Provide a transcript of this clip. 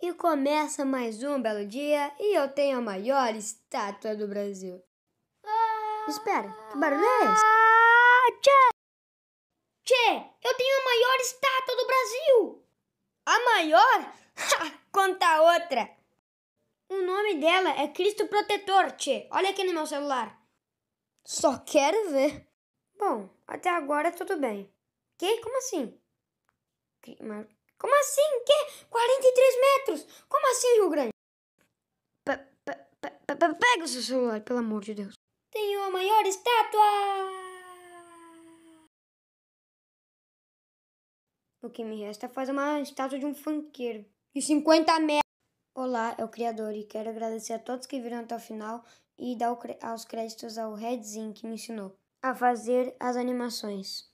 E começa mais um belo dia e eu tenho a maior estátua do Brasil. Ah, Espera, que barulho é esse? tchê! Tchê, eu tenho a maior estátua do Brasil! A maior? Ha, conta outra! O nome dela é Cristo Protetor, tchê. Olha aqui no meu celular. Só quero ver. Bom, até agora tudo bem. Que? Como assim? Como assim? Que? 43 metros? Como assim, Rio Grande? pega o seu celular, pelo amor de Deus. Tenho a maior estátua! O que me resta é fazer uma estátua de um funkeiro. E 50 metros. Olá, é o criador e quero agradecer a todos que viram até o final e dar aos créditos ao Red Zin que me ensinou a fazer as animações.